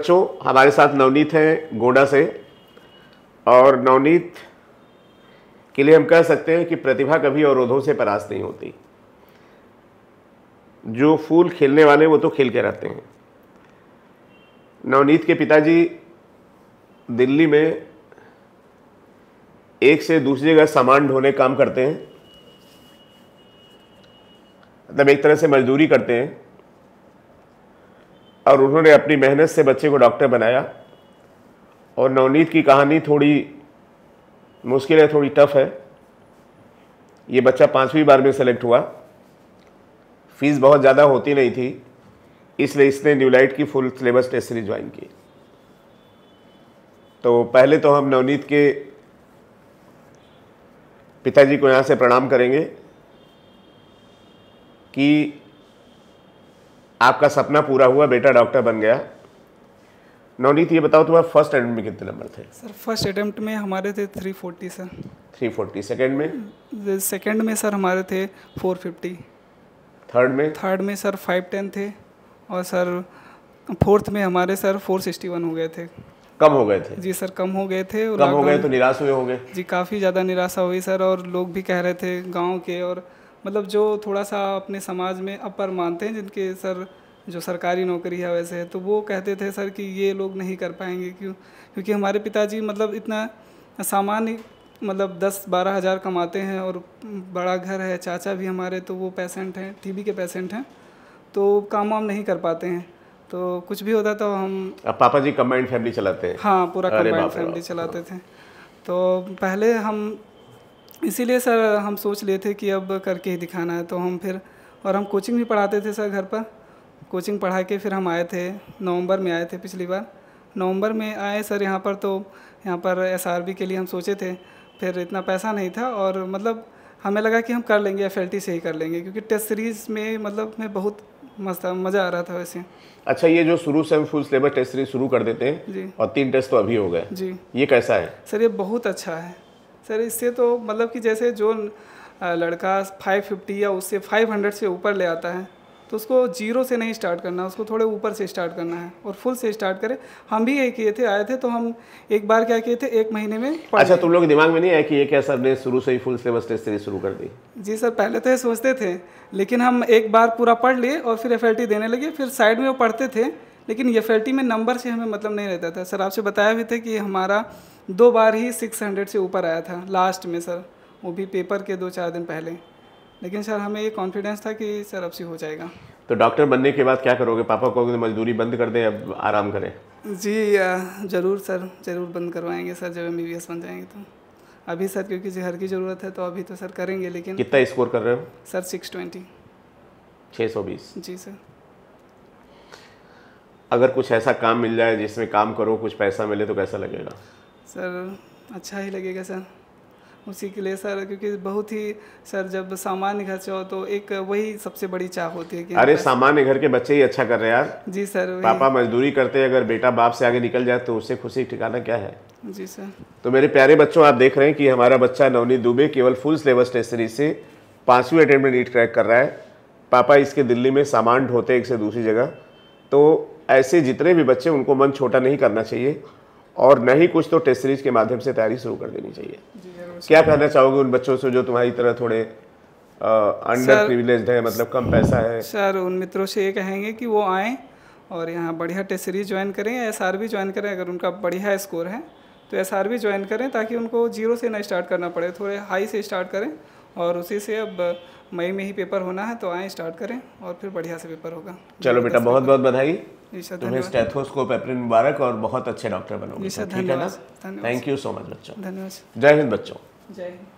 बच्चों हमारे साथ नवनीत हैं गोंडा से और नवनीत के लिए हम कह सकते हैं कि प्रतिभा कभी अवरोधों से परास्त नहीं होती जो फूल खेलने वाले वो तो खेल के रहते हैं नवनीत के पिताजी दिल्ली में एक से दूसरी जगह सामान ढोने काम करते हैं मतलब एक तरह से मजदूरी करते हैं और उन्होंने अपनी मेहनत से बच्चे को डॉक्टर बनाया और नवनीत की कहानी थोड़ी मुश्किल है थोड़ी टफ है ये बच्चा पाँचवीं बार में सेलेक्ट हुआ फीस बहुत ज़्यादा होती नहीं थी इसलिए इसने न्यूलाइट की full syllabus test series join की तो पहले तो हम नवनीत के पिताजी को यहाँ से प्रणाम करेंगे कि आपका सपना पूरा हुआ बेटा डॉक्टर बन गया नवनीत ये बताओ तुम्हारे फर्स्ट अटैम्प्ट में कितने नंबर थे सर फर्स्ट अटैम्प्ट में हमारे थे 340 सर 340 सेकंड में सेकंड में सर हमारे थे 450 थर्ड में थर्ड में सर 510 थे और सर फोर्थ में हमारे सर 461 हो गए थे कम हो गए थे जी सर कम हो गए थे और कम हो गए तो निराश हुए होंगे जी काफ़ी ज़्यादा निराशा हुई सर और लोग भी कह रहे थे गाँव के और मतलब जो थोड़ा सा अपने समाज में अपर मानते हैं जिनके सर जो सरकारी नौकरी है वैसे तो वो कहते थे सर कि ये लोग नहीं कर पाएंगे क्यों क्योंकि हमारे पिताजी मतलब इतना सामान्य मतलब दस बारह हज़ार कमाते हैं और बड़ा घर है चाचा भी हमारे तो वो पेशेंट हैं टीबी के पेशेंट हैं तो काम वाम नहीं कर पाते हैं तो कुछ भी होता तो हम अब पापा जी कम्बाइंड फैमिली चलाते हैं हाँ पूरा कम्बाइंड फैमिली चलाते थे तो पहले हम इसीलिए सर हम सोच लिए थे कि अब करके ही दिखाना है तो हम फिर और हम कोचिंग भी पढ़ाते थे सर घर पर कोचिंग पढ़ा के फिर हम आए थे नवंबर में आए थे पिछली बार नवंबर में आए सर यहाँ पर तो यहाँ पर एस के लिए हम सोचे थे फिर इतना पैसा नहीं था और मतलब हमें लगा कि हम कर लेंगे एफ से ही कर लेंगे क्योंकि टेस्ट सीरीज़ में मतलब मैं बहुत मस्त मज़ा आ रहा था वैसे अच्छा ये जो शुरू से हम फुल सिलेबस टेस्ट सीरीज शुरू कर देते हैं जी और तीन टेस्ट तो अभी हो गए जी ये कैसा है सर ये बहुत अच्छा है सर इससे तो मतलब कि जैसे जो लड़का 550 या उससे 500 से ऊपर ले आता है तो उसको जीरो से नहीं स्टार्ट करना उसको थोड़े ऊपर से स्टार्ट करना है और फुल से स्टार्ट करें हम भी यही किए थे आए थे तो हम एक बार क्या किए थे एक महीने में अच्छा तुम लोग दिमाग में नहीं आया कि ये क्या सर ने शुरू से ही फुल सिलेबस टेस्ट सीरीज शुरू कर दी जी सर पहले तो ये सोचते थे लेकिन हम एक बार पूरा पढ़ लिए और फिर एफ देने लगे फिर साइड में वो पढ़ते थे लेकिन एफ में नंबर से हमें मतलब नहीं रहता था सर आपसे बताया भी था कि हमारा दो बार ही 600 से ऊपर आया था लास्ट में सर वो भी पेपर के दो चार दिन पहले लेकिन सर हमें ये कॉन्फिडेंस था कि सर अब से हो जाएगा तो डॉक्टर बनने के बाद क्या करोगे पापा को मजदूरी बंद कर दें अब आराम करें जी ज़रूर सर ज़रूर बंद करवाएंगे सर जब एम बन जाएंगे तो अभी सर क्योंकि घर की ज़रूरत है तो अभी तो सर करेंगे लेकिन कितना स्कोर कर रहे हो सर सिक्स ट्वेंटी छः सौ बीस जी सर अगर कुछ ऐसा काम मिल जाए जिसमें काम करो कुछ पैसा मिले तो कैसा लगेगा सर अच्छा ही लगेगा सर उसी के लिए सर क्योंकि बहुत ही सर जब सामान्य घर से हो तो एक वही सबसे बड़ी चाह होती है कि अरे सामान्य घर के बच्चे ही अच्छा कर रहे हैं यार जी सर पापा मजदूरी करते हैं अगर बेटा बाप से आगे निकल जाए तो उससे खुशी ठिकाना क्या है जी सर तो मेरे प्यारे बच्चों आप देख रहे हैं कि हमारा बच्चा नवनीत दुबे केवल फुल सिलेबस स्टेशनरी से पाँचवीं में नीट क्रैक कर रहा है पापा इसके दिल्ली में सामान ढोते एक से दूसरी जगह तो ऐसे जितने भी बच्चे उनको मन छोटा नहीं करना चाहिए और न ही कुछ तो टेस्ट सीरीज के माध्यम से तैयारी शुरू कर देनी चाहिए क्या कहना चाहोगे उन बच्चों से जो तुम्हारी तरह थोड़े अंडर प्रिविलेज है मतलब कम पैसा है सर उन मित्रों से ये कहेंगे कि वो आएँ और यहाँ बढ़िया टेस्ट सीरीज ज्वाइन करें आर बी ज्वाइन करें अगर उनका बढ़िया स्कोर है तो एस आर ज्वाइन करें ताकि उनको जीरो से ना स्टार्ट करना पड़े थोड़े हाई से स्टार्ट करें और उसी से अब मई में ही पेपर होना है तो आए स्टार्ट करें और फिर बढ़िया से पेपर होगा चलो बेटा बहुत बहुत बधाई तुम्हें स्टेथोस्कोप एप्रिन मुबारक और बहुत अच्छे डॉक्टर बनोगे सर ठीक है ना थैंक यू सो मच बच्चों धन्यवाद जय हिंद बच्चों जय हिंद